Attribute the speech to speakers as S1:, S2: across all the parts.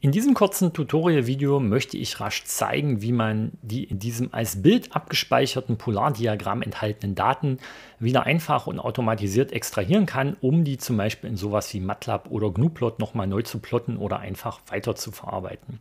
S1: In diesem kurzen Tutorial-Video möchte ich rasch zeigen, wie man die in diesem als Bild abgespeicherten Polardiagramm enthaltenen Daten wieder einfach und automatisiert extrahieren kann, um die zum Beispiel in sowas wie MATLAB oder GNUplot nochmal neu zu plotten oder einfach weiter zu verarbeiten.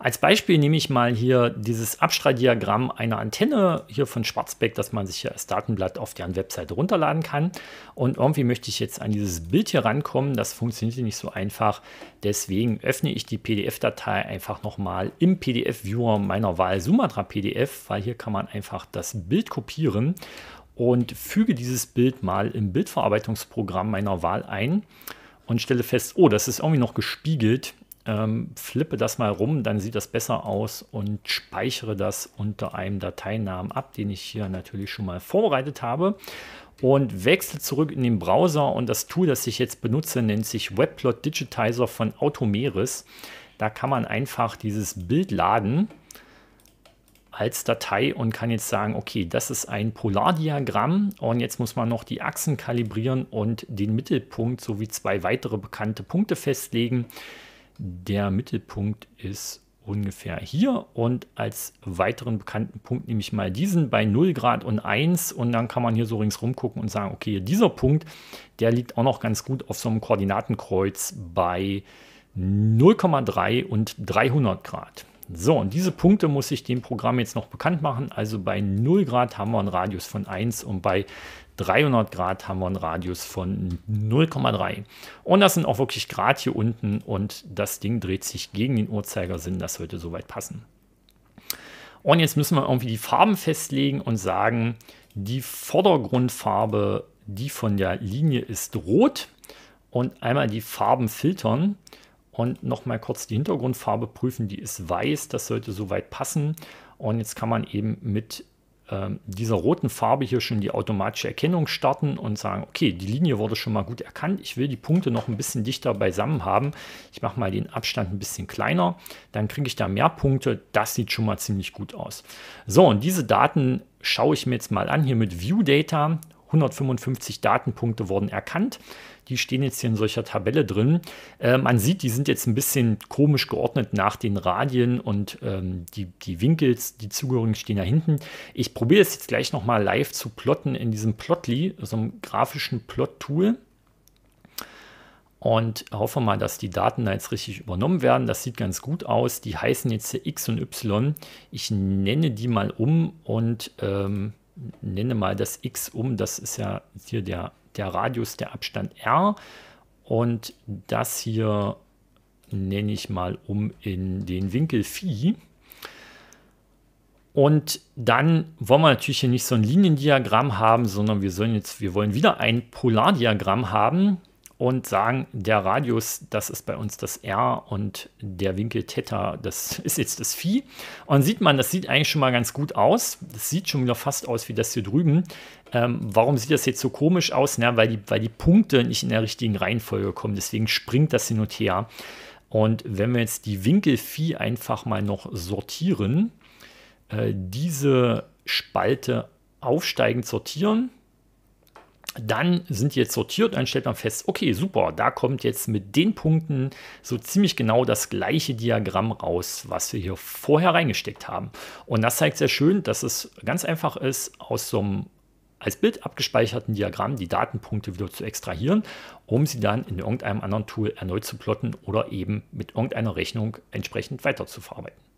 S1: Als Beispiel nehme ich mal hier dieses Abstrahldiagramm einer Antenne hier von Schwarzbeck, das man sich hier als Datenblatt auf deren Webseite runterladen kann. Und irgendwie möchte ich jetzt an dieses Bild hier rankommen. Das funktioniert nicht so einfach. Deswegen öffne ich die PDF-Datei einfach nochmal im PDF-Viewer meiner Wahl Sumatra PDF, weil hier kann man einfach das Bild kopieren und füge dieses Bild mal im Bildverarbeitungsprogramm meiner Wahl ein und stelle fest, oh, das ist irgendwie noch gespiegelt. Ähm, flippe das mal rum, dann sieht das besser aus und speichere das unter einem Dateinamen ab, den ich hier natürlich schon mal vorbereitet habe und wechsle zurück in den Browser und das Tool, das ich jetzt benutze, nennt sich Webplot Digitizer von Automeris. Da kann man einfach dieses Bild laden als Datei und kann jetzt sagen, okay, das ist ein Polardiagramm und jetzt muss man noch die Achsen kalibrieren und den Mittelpunkt sowie zwei weitere bekannte Punkte festlegen. Der Mittelpunkt ist ungefähr hier und als weiteren bekannten Punkt nehme ich mal diesen bei 0 Grad und 1 und dann kann man hier so ringsrum gucken und sagen, okay, dieser Punkt, der liegt auch noch ganz gut auf so einem Koordinatenkreuz bei 0,3 und 300 Grad. So, und diese Punkte muss ich dem Programm jetzt noch bekannt machen. Also bei 0 Grad haben wir einen Radius von 1 und bei 300 Grad haben wir einen Radius von 0,3. Und das sind auch wirklich Grad hier unten und das Ding dreht sich gegen den Uhrzeigersinn. Das sollte soweit passen. Und jetzt müssen wir irgendwie die Farben festlegen und sagen, die Vordergrundfarbe, die von der Linie ist rot und einmal die Farben filtern und nochmal kurz die Hintergrundfarbe prüfen, die ist weiß, das sollte soweit passen. Und jetzt kann man eben mit ähm, dieser roten Farbe hier schon die automatische Erkennung starten und sagen, okay, die Linie wurde schon mal gut erkannt, ich will die Punkte noch ein bisschen dichter beisammen haben, ich mache mal den Abstand ein bisschen kleiner, dann kriege ich da mehr Punkte, das sieht schon mal ziemlich gut aus. So, und diese Daten schaue ich mir jetzt mal an hier mit View Data 155 Datenpunkte wurden erkannt. Die stehen jetzt hier in solcher Tabelle drin. Äh, man sieht, die sind jetzt ein bisschen komisch geordnet nach den Radien und ähm, die, die Winkels, die zugehörigen stehen da hinten. Ich probiere es jetzt gleich nochmal live zu plotten in diesem Plotly, so einem grafischen Plot-Tool. Und hoffe mal, dass die Daten da jetzt richtig übernommen werden. Das sieht ganz gut aus. Die heißen jetzt X und Y. Ich nenne die mal um und ähm, nenne mal das x um, das ist ja hier der, der Radius, der Abstand r. Und das hier nenne ich mal um in den Winkel phi. Und dann wollen wir natürlich hier nicht so ein Liniendiagramm haben, sondern wir, sollen jetzt, wir wollen wieder ein Polardiagramm haben und sagen, der Radius, das ist bei uns das R und der Winkel Theta, das ist jetzt das Phi. Und sieht man, das sieht eigentlich schon mal ganz gut aus. Das sieht schon wieder fast aus wie das hier drüben. Ähm, warum sieht das jetzt so komisch aus? Na, weil die, weil die Punkte nicht in der richtigen Reihenfolge kommen. Deswegen springt das hin und her. Und wenn wir jetzt die Winkel Phi einfach mal noch sortieren, äh, diese Spalte aufsteigend sortieren, dann sind die jetzt sortiert und dann stellt man fest, okay, super, da kommt jetzt mit den Punkten so ziemlich genau das gleiche Diagramm raus, was wir hier vorher reingesteckt haben. Und das zeigt sehr schön, dass es ganz einfach ist, aus so einem als Bild abgespeicherten Diagramm die Datenpunkte wieder zu extrahieren, um sie dann in irgendeinem anderen Tool erneut zu plotten oder eben mit irgendeiner Rechnung entsprechend weiterzuverarbeiten.